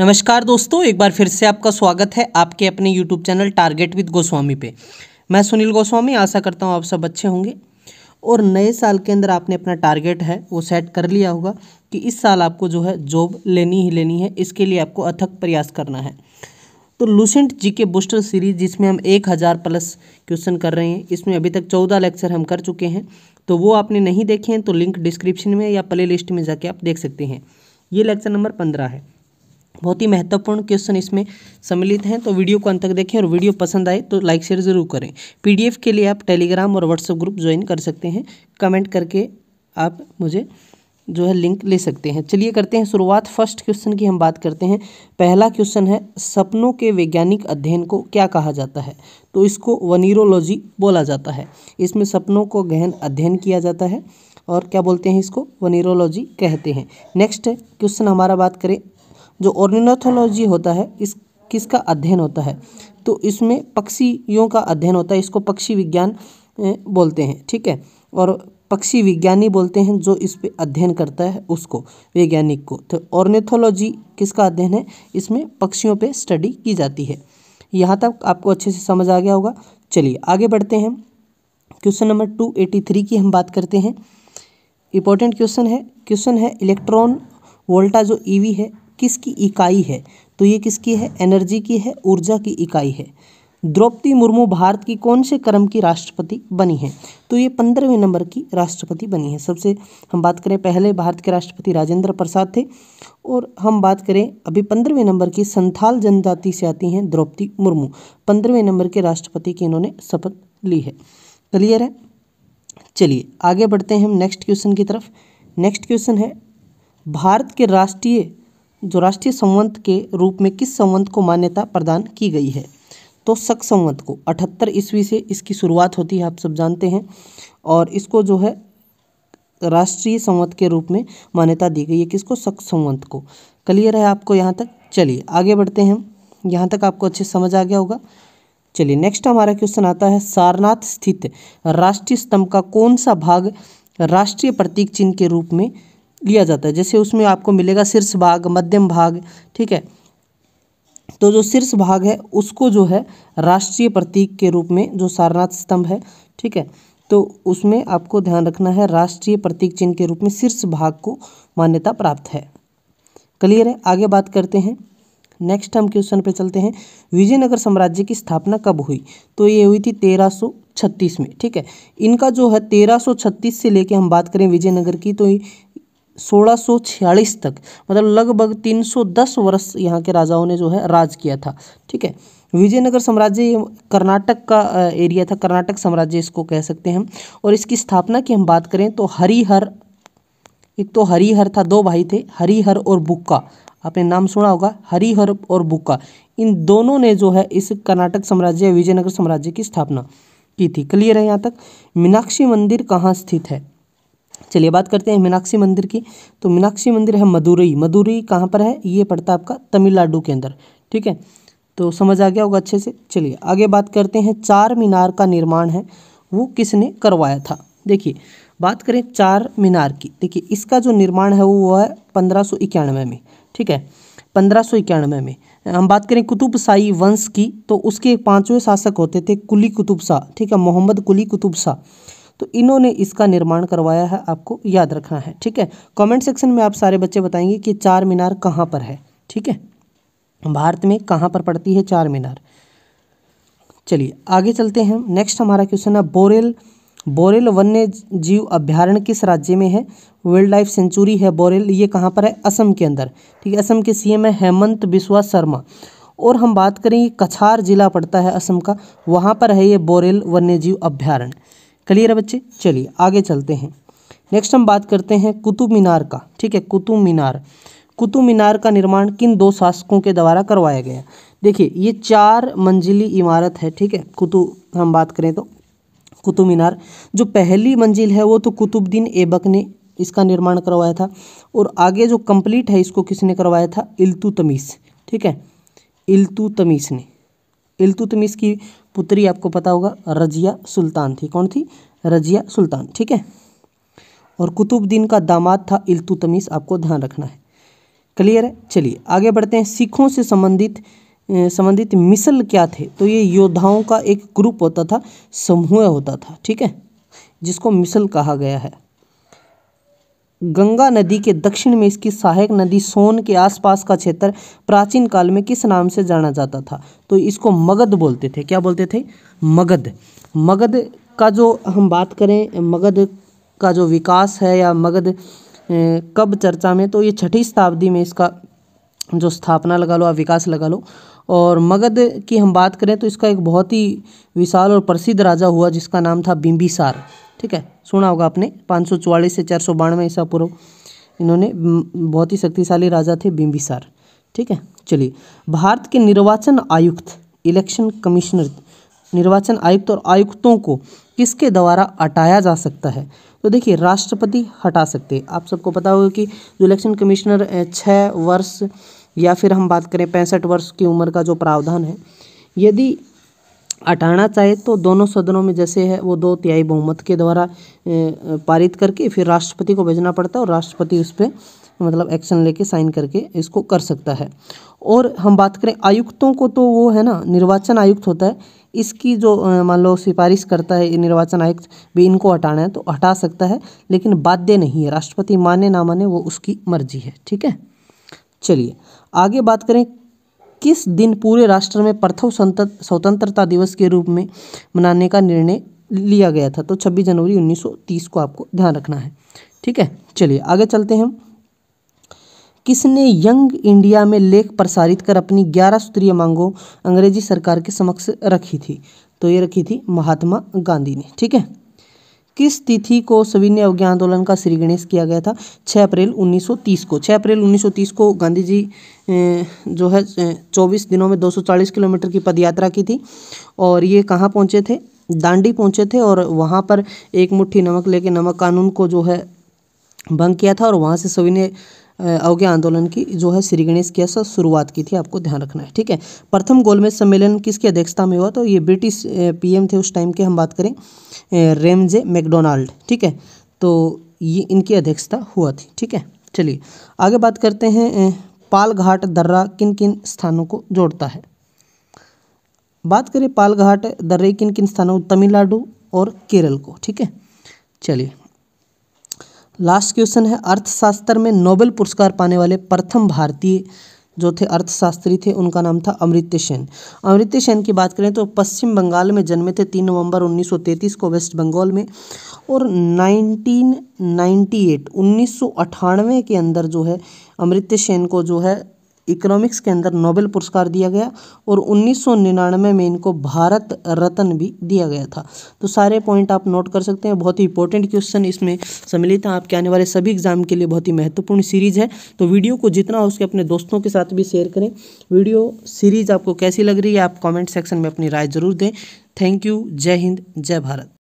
नमस्कार दोस्तों एक बार फिर से आपका स्वागत है आपके अपने YouTube channel target with Goswami पे मैं सुनील गोस्वामी आशा करता हूँ आप सब अच्छे होंगे और नए साल के अंदर आपने अपना टारगेट है वो सेट कर लिया होगा कि इस साल आपको जो है जॉब लेनी ही लेनी है इसके लिए आपको अथक प्रयास करना है तो लूसेंट जी के बूस्टर सीरीज जिसमें हम एक हज़ार प्लस क्वेश्चन कर रहे हैं इसमें अभी तक चौदह लेक्चर हम कर चुके हैं तो वो आपने नहीं देखे हैं तो लिंक डिस्क्रिप्शन में या प्ले लिस्ट में जाके आप देख सकते हैं ये लेक्चर नंबर पंद्रह है बहुत ही महत्वपूर्ण क्वेश्चन इसमें सम्मिलित हैं तो वीडियो को अंत तक देखें और वीडियो पसंद आए तो लाइक शेयर ज़रूर करें पीडीएफ के लिए आप टेलीग्राम और व्हाट्सएप ग्रुप ज्वाइन कर सकते हैं कमेंट करके आप मुझे जो है लिंक ले सकते हैं चलिए करते हैं शुरुआत फर्स्ट क्वेश्चन की हम बात करते हैं पहला क्वेश्चन है सपनों के वैज्ञानिक अध्ययन को क्या कहा जाता है तो इसको वनीरोलॉजी बोला जाता है इसमें सपनों को गहन अध्ययन किया जाता है और क्या बोलते हैं इसको वनीरोलॉजी कहते हैं नेक्स्ट क्वेश्चन हमारा बात करें जो ऑर्निथोलॉजी होता है इस किसका अध्ययन होता है तो इसमें पक्षियों का अध्ययन होता है इसको पक्षी विज्ञान बोलते हैं ठीक है और पक्षी विज्ञानी बोलते हैं जो इस पर अध्ययन करता है उसको वैज्ञानिक को तो ऑर्निथोलॉजी किसका अध्ययन है इसमें पक्षियों पे स्टडी की जाती है यहाँ तक आपको अच्छे से समझ आ गया होगा चलिए आगे बढ़ते हैं question number two eighty three की हम बात करते हैं इंपॉर्टेंट क्वेश्चन है क्वेश्चन है इलेक्ट्रॉन वोल्टा जो ईवी e है किसकी इकाई है तो ये किसकी है एनर्जी की है ऊर्जा की इकाई है द्रौपदी मुर्मू भारत की कौन से क्रम की राष्ट्रपति बनी है तो ये पंद्रहवें नंबर की राष्ट्रपति बनी है सबसे हम बात करें पहले भारत के राष्ट्रपति राजेंद्र प्रसाद थे और हम बात करें अभी पंद्रहवें नंबर की संथाल जनजाति से आती हैं द्रौपदी मुर्मू पंद्रहवें नंबर के राष्ट्रपति की इन्होंने शपथ ली है क्लियर है चलिए आगे बढ़ते हैं हम नेक्स्ट क्वेश्चन की तरफ नेक्स्ट क्वेश्चन है भारत के राष्ट्रीय जो राष्ट्रीय संवंत के रूप में किस संवंत को मान्यता प्रदान की गई है तो शक संवंत को अठहत्तर ईस्वी से इसकी शुरुआत होती है आप सब जानते हैं और इसको जो है राष्ट्रीय संवत के रूप में मान्यता दी गई है किसको शक संवंत को क्लियर है आपको यहाँ तक चलिए आगे बढ़ते हैं यहाँ तक आपको अच्छे समझ आ गया होगा चलिए नेक्स्ट हमारा क्वेश्चन आता है सारनाथ स्थित राष्ट्रीय स्तंभ का कौन सा भाग राष्ट्रीय प्रतीक चिन्ह के रूप में लिया जाता है जैसे उसमें आपको मिलेगा शीर्ष भाग मध्यम भाग ठीक है तो जो शीर्ष भाग है उसको जो है राष्ट्रीय प्रतीक के रूप में जो सारनाथ स्तंभ है ठीक है तो उसमें आपको ध्यान रखना है राष्ट्रीय प्रतीक चिन्ह के रूप में शीर्ष भाग को मान्यता प्राप्त है क्लियर है आगे बात करते हैं नेक्स्ट हम क्वेश्चन पे चलते हैं विजयनगर साम्राज्य की स्थापना कब हुई तो ये हुई थी 1336 में ठीक है इनका जो है 1336 से लेके हम बात करें विजयनगर की तो 1646 तक मतलब लगभग 310 वर्ष यहाँ के राजाओं ने जो है राज किया था ठीक है विजयनगर साम्राज्य कर्नाटक का एरिया था कर्नाटक साम्राज्य इसको कह सकते हैं और इसकी स्थापना की हम बात करें तो हरिहर एक तो हरिहर था दो भाई थे हरिहर और बुक्का आपने नाम सुना होगा हरिहर और बुक्का इन दोनों ने जो है इस कर्नाटक साम्राज्य विजयनगर साम्राज्य की स्थापना की थी क्लियर है यहाँ तक मीनाक्षी मंदिर कहाँ स्थित है चलिए बात करते हैं मीनाक्षी मंदिर की तो मीनाक्षी मंदिर है मदुरई मदुरई कहाँ पर है ये पड़ता है आपका तमिलनाडु के अंदर ठीक है तो समझ आ गया होगा अच्छे से चलिए आगे बात करते हैं चार मीनार का निर्माण है वो किसने करवाया था देखिए बात करें चार मीनार की देखिए इसका जो निर्माण है वो वो है पंद्रह में ठीक है पंद्रह में हम बात करें कुतुब शाही वंश की तो उसके पांचवें शासक होते थे कुली कुतुब शाह ठीक है मोहम्मद कुली कुतुब शाह तो इन्होंने इसका निर्माण करवाया है आपको याद रखना है ठीक है कमेंट सेक्शन में आप सारे बच्चे बताएंगे कि चार मीनार कहाँ पर है ठीक है भारत में कहाँ पर पड़ती है चार मीनार चलिए आगे चलते हैं नेक्स्ट हमारा क्वेश्चन है बोरेल बोरेल वन्य जीव अभ्यारण्य किस राज्य में है वाइल्ड लाइफ सेंचुरी है बोरेल ये कहाँ पर है असम के अंदर ठीक है असम के सी है हेमंत बिस्वा शर्मा और हम बात करें कछार जिला पड़ता है असम का वहाँ पर है ये बोरेल वन्य जीव अभ्यारण्य क्लियर है बच्चे चलिए आगे चलते हैं नेक्स्ट हम बात करते हैं कुतुब मीनार का ठीक है कुतुब मीनार कुतुब मीनार का निर्माण किन दो शासकों के द्वारा करवाया गया देखिए ये चार मंजिली इमारत है ठीक है कुतुब हम बात करें तो कुतुब मीनार जो पहली मंजिल है वो तो कुतुबद्दीन ऐबक ने इसका निर्माण करवाया था और आगे जो कंप्लीट है इसको किसने करवाया था इल्तुतमीस ठीक है इल्तुतमीस ने इल्तुतमीस की पुत्री आपको पता होगा रजिया सुल्तान थी कौन थी रजिया सुल्तान ठीक है और कुतुबुद्दीन का दामाद था इल्तुतमीस आपको ध्यान रखना है क्लियर है चलिए आगे बढ़ते हैं सिखों से संबंधित संबंधित मिसल क्या थे तो ये योद्धाओं का एक ग्रुप होता था समूह होता था ठीक है जिसको मिसल कहा गया है गंगा नदी के दक्षिण में इसकी सहायक नदी सोन के आसपास का क्षेत्र प्राचीन काल में किस नाम से जाना जाता था तो इसको मगध बोलते थे क्या बोलते थे मगध मगध का जो हम बात करें मगध का जो विकास है या मगध कब चर्चा में तो ये छठी शताब्दी में इसका जो स्थापना लगा लो या विकास लगा लो और मगध की हम बात करें तो इसका एक बहुत ही विशाल और प्रसिद्ध राजा हुआ जिसका नाम था बिम्बिसार ठीक है सुना होगा आपने पाँच सौ चौवालीस से चार सौ बानवे ईसा पूर्व इन्होंने बहुत ही शक्तिशाली राजा थे बिम्बिसार ठीक है चलिए भारत के निर्वाचन आयुक्त इलेक्शन कमिश्नर निर्वाचन आयुक्त और आयुक्तों को किसके द्वारा हटाया जा सकता है तो देखिए राष्ट्रपति हटा सकते हैं आप सबको पता होगा कि जो इलेक्शन कमिश्नर छः वर्ष या फिर हम बात करें पैंसठ वर्ष की उम्र का जो प्रावधान है यदि हटाना चाहे तो दोनों सदनों में जैसे है वो दो तिहाई बहुमत के द्वारा पारित करके फिर राष्ट्रपति को भेजना पड़ता है और राष्ट्रपति उस पर मतलब एक्शन लेके साइन करके इसको कर सकता है और हम बात करें आयुक्तों को तो वो है ना निर्वाचन आयुक्त होता है इसकी जो मान लो सिफारिश करता है निर्वाचन आयुक्त भी इनको हटाना है तो हटा सकता है लेकिन बाध्य नहीं है राष्ट्रपति माने ना माने वो उसकी मर्जी है ठीक है चलिए आगे बात करें किस दिन पूरे राष्ट्र में प्रथम स्वतंत्रता दिवस के रूप में मनाने का निर्णय लिया गया था तो 26 जनवरी 1930 को आपको ध्यान रखना है ठीक है चलिए आगे चलते हैं किसने यंग इंडिया में लेख प्रसारित कर अपनी ग्यारह सूत्रीय मांगों अंग्रेजी सरकार के समक्ष रखी थी तो ये रखी थी महात्मा गांधी ने ठीक है किस तिथि को सविनय अवज्ञा आंदोलन का श्री गणेश किया गया था 6 अप्रैल 1930 को 6 अप्रैल 1930 को गांधी जी जो है 24 दिनों में 240 किलोमीटर की पदयात्रा की थी और ये कहाँ पहुँचे थे दांडी पहुँचे थे और वहाँ पर एक मुट्ठी नमक लेके नमक कानून को जो है भंग किया था और वहाँ से सविनय अवज्ञा आंदोलन की जो है श्री गणेश की शुरुआत की थी आपको ध्यान रखना है ठीक है प्रथम गोलमेज सम्मेलन किसकी अध्यक्षता में हुआ तो ये ब्रिटिश पीएम थे उस टाइम के हम बात करें रेमजे मैकडोनाल्ड ठीक है तो ये इनकी अध्यक्षता हुआ थी ठीक है चलिए आगे बात करते हैं पालघाट दर्रा किन किन स्थानों को जोड़ता है बात करें पालघाट दर्रे किन किन स्थानों तमिलनाडु और केरल को ठीक है चलिए लास्ट क्वेश्चन है अर्थशास्त्र में नोबेल पुरस्कार पाने वाले प्रथम भारतीय जो थे अर्थशास्त्री थे उनका नाम था अमृत्य सेन अमृत्य सेन की बात करें तो पश्चिम बंगाल में जन्मे थे तीन नवंबर 1933 को वेस्ट बंगाल में और 1998 1998 के अंदर जो है अमृत्य सेन को जो है इकोनॉमिक्स के अंदर नोबेल पुरस्कार दिया गया और 1999 में इनको भारत रत्न भी दिया गया था तो सारे पॉइंट आप नोट कर सकते हैं बहुत ही इंपॉर्टेंट क्वेश्चन इसमें सम्मिलित हैं आपके आने वाले सभी एग्जाम के लिए बहुत ही महत्वपूर्ण सीरीज है तो वीडियो को जितना हो उसके अपने दोस्तों के साथ भी शेयर करें वीडियो सीरीज आपको कैसी लग रही है आप कॉमेंट सेक्शन में अपनी राय जरूर दें थैंक यू जय हिंद जय भारत